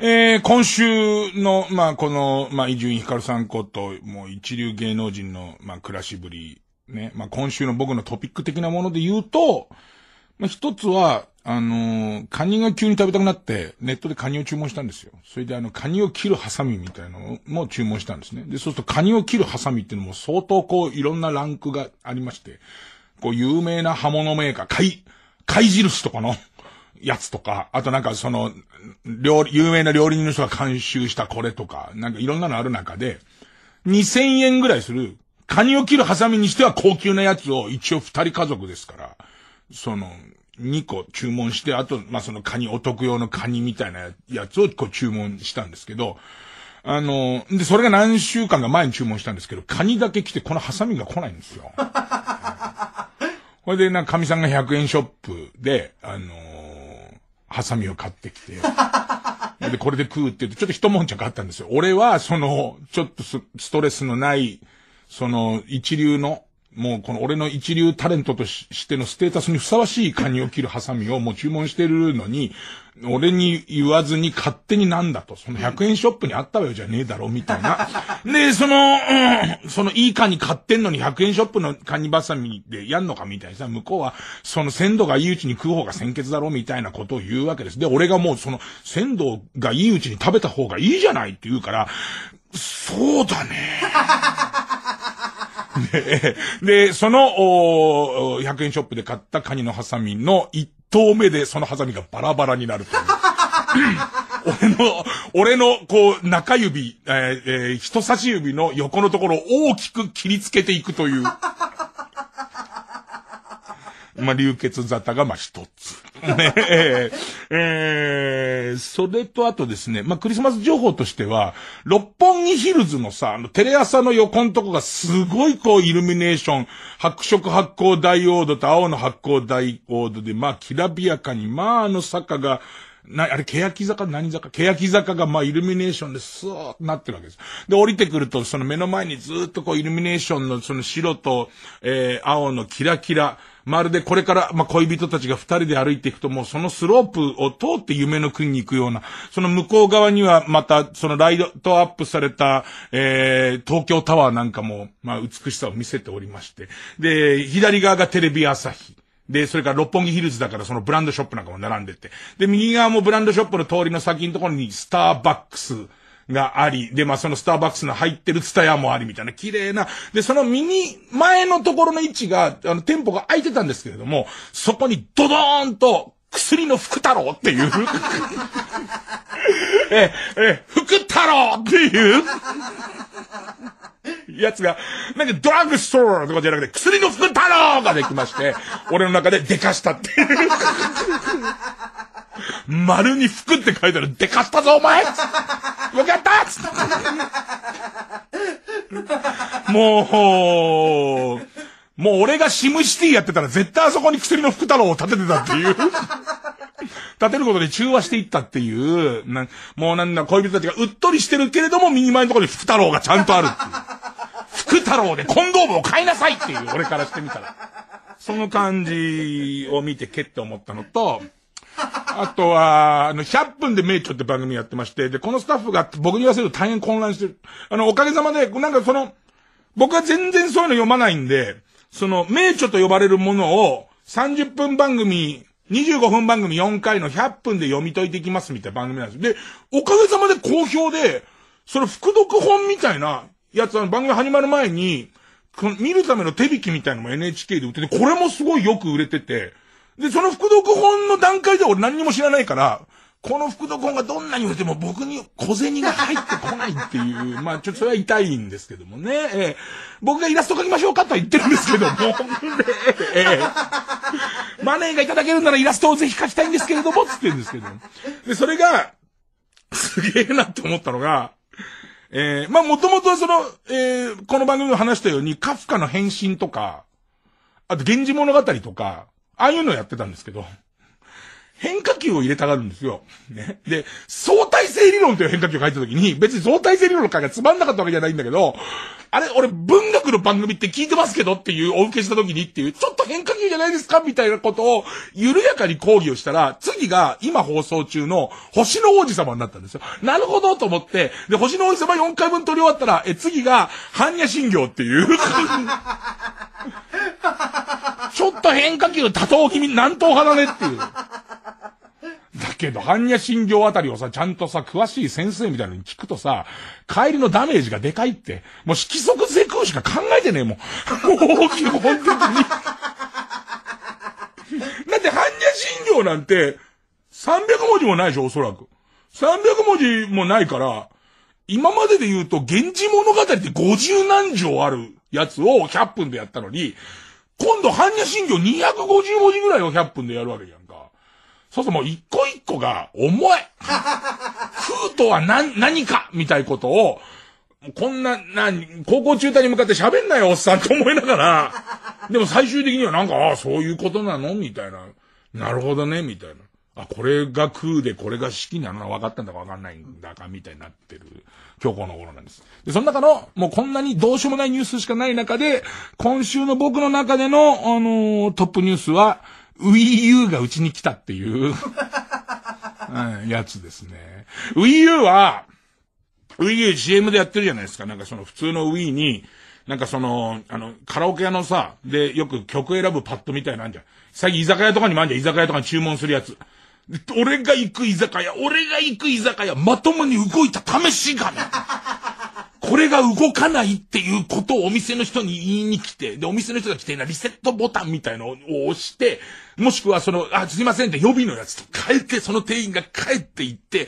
えー、今週の、まあ、この、まあ、伊集院光さんこと、もう一流芸能人の、まあ、暮らしぶり、ね。まあ、今週の僕のトピック的なもので言うと、まあ、一つは、あのー、カニが急に食べたくなって、ネットでカニを注文したんですよ。それであの、カニを切るハサミみたいなのも注文したんですね。で、そうするとカニを切るハサミっていうのも相当こう、いろんなランクがありまして、こう、有名な刃物メーカー、貝、貝印とかのやつとか、あとなんかその、料理、有名な料理人の人が監修したこれとか、なんかいろんなのある中で、2000円ぐらいする、カニを切るハサミにしては高級なやつを一応二人家族ですから、その、2個注文して、あと、まあ、そのカニ、お得用のカニみたいなやつをこう注文したんですけど、あの、で、それが何週間か前に注文したんですけど、カニだけ来てこのハサミが来ないんですよ。こ れで、なんか、神さんが100円ショップで、あのハサミを買ってきて。で、これで食うって言うと、ちょっと一悶着あったんですよ。俺は、その、ちょっとストレスのない、その、一流のもうこの俺の一流タレントとしてのステータスにふさわしいカニを切るハサミをもう注文してるのに、俺に言わずに勝手になんだと、その100円ショップにあったわよじゃねえだろ、みたいな。で、その、うん、そのいいカニ買ってんのに100円ショップのカニバサミでやんのか、みたいなさ、向こうは、その鮮度がいいうちに食う方が先決だろ、みたいなことを言うわけです。で、俺がもうその鮮度がいいうちに食べた方がいいじゃないって言うから、そうだね。で、その、100円ショップで買ったカニのハサミの1頭目でそのハサミがバラバラになるという。俺の、俺の、こう、中指、えー、えー、人差し指の横のところを大きく切りつけていくという。まあ、流血沙汰が、まあ、一つ。ね、えー、それとあとですね、まあ、クリスマス情報としては、六本木ヒルズのさ、あの、テレ朝の横んとこがすごいこう、イルミネーション、白色発光ダイオードと青の発光ダイオードで、まあ、きらびやかに、まあ、あの坂が、な、あれ、欅坂何坂欅坂がまあイルミネーションでスーッてなってるわけです。で、降りてくると、その目の前にずっとこうイルミネーションのその白と、えー、青のキラキラ、まるでこれから、まあ、恋人たちが二人で歩いていくと、もうそのスロープを通って夢の国に行くような、その向こう側にはまた、そのライトアップされた、えー、東京タワーなんかも、まあ、美しさを見せておりまして、で、左側がテレビ朝日。で、それから六本木ヒルズだからそのブランドショップなんかも並んでって。で、右側もブランドショップの通りの先のところにスターバックスがあり、で、まあ、そのスターバックスの入ってるツタヤもありみたいな綺麗な。で、その右、前のところの位置が、あの、店舗が空いてたんですけれども、そこにドドーンと、薬の福太郎っていう え、え、福太郎っていうやつが、なんかドラッグストアとかじゃなくて、薬の福太郎ができまして、俺の中ででかしたっていう。丸に服って書いたら、でかしたぞお前よかったっもう、もう俺がシムシティやってたら絶対あそこに薬の福太郎を立ててたっていう。立てることで中和していったっていう、もうなんだ、恋人たちがうっとりしてるけれども、右前のところに福太郎がちゃんとあるっていう。福太郎でコンドームを買いなさいっていう、俺からしてみたら。その感じを見てけって思ったのと、あとは、あの、100分で名著って番組やってまして、で、このスタッフが僕に言わせると大変混乱してる。あの、おかげさまで、なんかその、僕は全然そういうの読まないんで、その、名著と呼ばれるものを、30分番組、25分番組4回の100分で読み解いていきますみたいな番組なんです。で、おかげさまで好評で、それ、副読本みたいな、やつは番組始まる前に、見るための手引きみたいのも NHK で売ってて、これもすごいよく売れてて、で、その副読本の段階では俺何にも知らないから、この副読本がどんなに売れても僕に小銭が入ってこないっていう、まあちょっとそれは痛いんですけどもね、えー、僕がイラスト描きましょうかとは言ってるんですけども、えー、マネーがいただけるならイラストをぜひ描きたいんですけれども、つってんですけど、で、それが、すげえなって思ったのが、えー、まあ、もともとその、えー、この番組で話したように、カフカの変身とか、あと、源氏物語とか、ああいうのをやってたんですけど、変化球を入れたがるんですよ。ね。で、相対性理論という変化球を書いたときに、別に相対性理論の回がつまんなかったわけじゃないんだけど、あれ、俺文学の番組って聞いてますけどっていうお受けした時にっていう、ちょっと変化球じゃないですかみたいなことを緩やかに講義をしたら、次が今放送中の星の王子様になったんですよ。なるほどと思って、で、星の王子様4回分撮り終わったら、え、次が、般若心経っていう ちょっと変化球多頭気味、南東派だねっていう。けど、般若心経あたりをさ、ちゃんとさ、詳しい先生みたいなのに聞くとさ、帰りのダメージがでかいって、もう色即是空しか考えてねえもん。もう、基本的に。だって般若心経なんて、300文字もないでしょ、おそらく。300文字もないから、今までで言うと、源氏物語って50何条あるやつを100分でやったのに、今度、般若心経250文字ぐらいを100分でやるわけじゃん。そうそう、もう一個一個が重いうとは何、何かみたいことを、こんな、な、高校中退に向かって喋んないおっさんと思いながら、でも最終的にはなんか、ああ、そういうことなのみたいな。なるほどね、みたいな。あ、これが空でこれが式なのは分かったんだか分かんないんだか、みたいになってる、今日この頃なんです。で、その中の、もうこんなにどうしようもないニュースしかない中で、今週の僕の中での、あのー、トップニュースは、Wii U がうちに来たっていう うん、やつですね。Wii U は、Wii U CM でやってるじゃないですか。なんかその普通の Wii に、なんかその、あの、カラオケ屋のさ、で、よく曲選ぶパッドみたいなんじゃん。最近居酒屋とかにもあるじゃん。居酒屋とかに注文するやつ。俺が行く居酒屋、俺が行く居酒屋、まともに動いた試しがね。これが動かないっていうことをお店の人に言いに来て、で、お店の人が来てなリセットボタンみたいのを押して、もしくはその、あ、すいませんって予備のやつと変えて、その店員が帰っていって、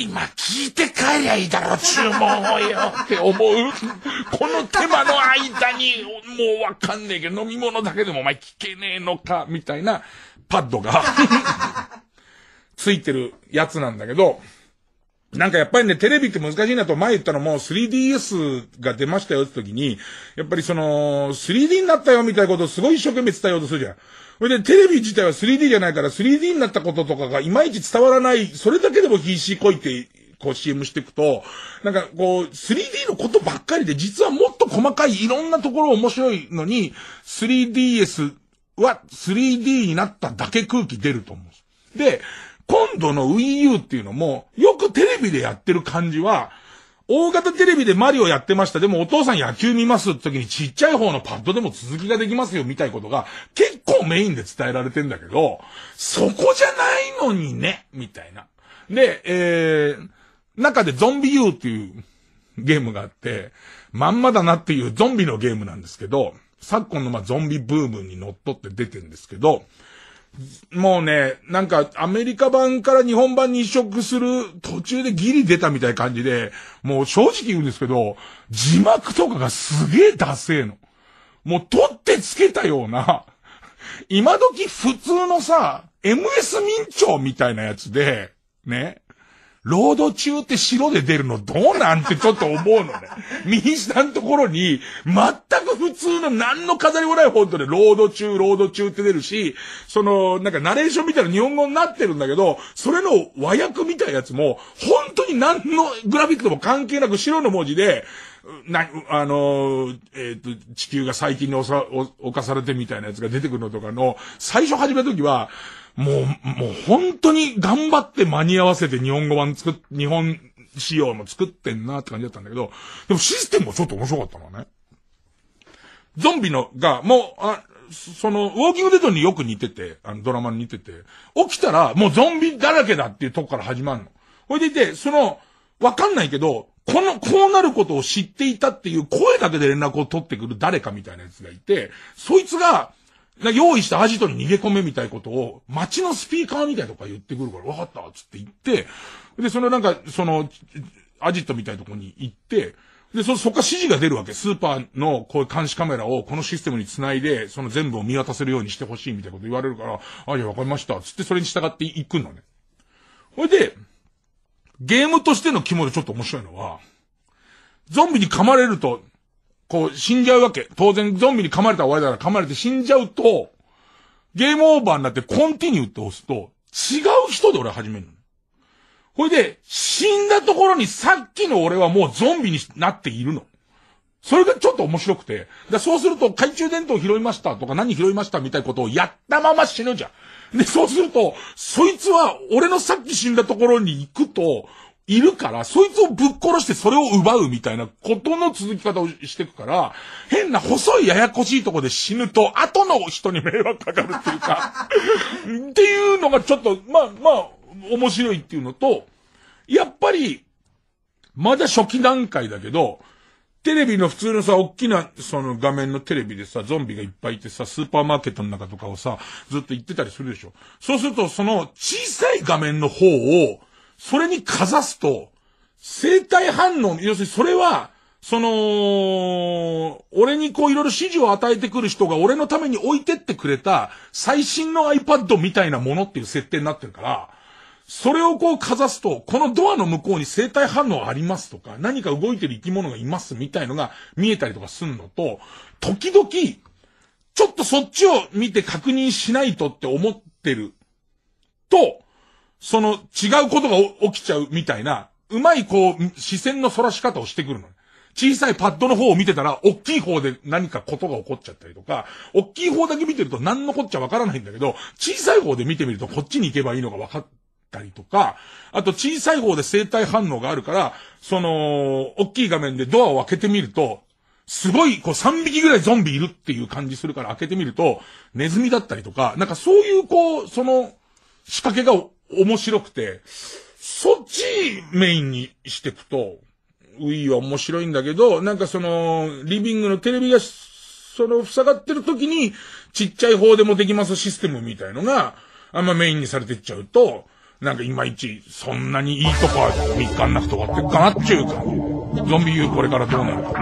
今聞いて帰りゃいいだろ、注文をよって思う。この手間の間に、もうわかんねえけど、飲み物だけでもお前聞けねえのか、みたいなパッドが ついてるやつなんだけど、なんかやっぱりね、テレビって難しいなと前言ったのも 3DS が出ましたよって時に、やっぱりその、3D になったよみたいなことをすごい一生懸命伝えようとするじゃん。それでテレビ自体は 3D じゃないから 3D になったこととかがいまいち伝わらない、それだけでも必死こいて、こう CM していくと、なんかこう、3D のことばっかりで、実はもっと細かいいろんなところ面白いのに、3DS は 3D になっただけ空気出ると思う。で、今度の Wii U っていうのも、よくテレビでやってる感じは、大型テレビでマリオやってました。でもお父さん野球見ますって時にちっちゃい方のパッドでも続きができますよみたいことが結構メインで伝えられてんだけど、そこじゃないのにね、みたいな。で、えー、中でゾンビ U っていうゲームがあって、まんまだなっていうゾンビのゲームなんですけど、昨今のまゾンビブームに乗っ取って出てるんですけど、もうね、なんかアメリカ版から日本版に移植する途中でギリ出たみたいな感じで、もう正直言うんですけど、字幕とかがすげえダセえの。もう取ってつけたような、今時普通のさ、MS 民調みたいなやつで、ね、ロード中って白で出るのどうなんてちょっと思うのね。右下のところに、全く普通の何の飾りもないフォントで、ロード中、ロード中って出るし、その、なんかナレーションみたいな日本語になってるんだけど、それの和訳みたいなやつも、本当に何のグラフィックとも関係なく白の文字で、な、あの、えっ、ー、と、地球が最近におさ、お、犯されてみたいなやつが出てくるのとかの、最初始めた時は、もう、もう本当に頑張って間に合わせて日本語版作っ、日本仕様も作ってんなって感じだったんだけど、でもシステムもちょっと面白かったのね。ゾンビの、が、もう、あ、その、ウォーキングデッドによく似てて、あの、ドラマに似てて、起きたら、もうゾンビだらけだっていうとこから始まるの。ほいでいて、その、わかんないけど、この、こうなることを知っていたっていう声だけで連絡を取ってくる誰かみたいなやつがいて、そいつが、用意したアジトに逃げ込めみたいことを、街のスピーカーみたいなとか言ってくるから、わかったっつって言って、で、そのなんか、その、アジトみたいなとこに行って、で、そ、そっから指示が出るわけ。スーパーの、こういう監視カメラをこのシステムにつないで、その全部を見渡せるようにしてほしいみたいなこと言われるから、あ、いや、わかりました。つってそれに従って行くのね。ほいで、ゲームとしての肝でちょっと面白いのは、ゾンビに噛まれると、こう、死んじゃうわけ。当然、ゾンビに噛まれたら終わりだから噛まれて死んじゃうと、ゲームオーバーになってコンティニューって押すと、違う人で俺始めるの。ほいで、死んだところにさっきの俺はもうゾンビになっているの。それがちょっと面白くて。だそうすると、懐中電灯拾いましたとか何拾いましたみたいなことをやったまま死ぬじゃん。で、そうすると、そいつは、俺のさっき死んだところに行くと、いるから、そいつをぶっ殺してそれを奪うみたいなことの続き方をしていくから、変な細いややこしいとこで死ぬと、後の人に迷惑かかるっていうか っていうのがちょっと、まあまあ、面白いっていうのと、やっぱり、まだ初期段階だけど、テレビの普通のさ、おっきな、その画面のテレビでさ、ゾンビがいっぱいいてさ、スーパーマーケットの中とかをさ、ずっと行ってたりするでしょ。そうすると、その小さい画面の方を、それにかざすと、生体反応、要するにそれは、その、俺にこういろいろ指示を与えてくる人が俺のために置いてってくれた最新の iPad みたいなものっていう設定になってるから、それをこうかざすと、このドアの向こうに生体反応ありますとか、何か動いてる生き物がいますみたいのが見えたりとかすんのと、時々、ちょっとそっちを見て確認しないとって思ってると、その違うことが起きちゃうみたいな、うまいこう、視線の反らし方をしてくるの。小さいパッドの方を見てたら、大きい方で何かことが起こっちゃったりとか、大きい方だけ見てると何のこっちゃわからないんだけど、小さい方で見てみるとこっちに行けばいいのがわかる。ったりとか、あと小さい方で生体反応があるから、その、大きい画面でドアを開けてみると、すごい、こう3匹ぐらいゾンビいるっていう感じするから開けてみると、ネズミだったりとか、なんかそういうこう、その、仕掛けが面白くて、そっちメインにしてくと、ウィーは面白いんだけど、なんかその、リビングのテレビが、その、塞がってる時に、ちっちゃい方でもできますシステムみたいのが、あんまメインにされてっちゃうと、なんかいまいち、そんなにいいとこは3日かんなくとかってかなっちゅう感じ。ゾンビ U これからどうなるか。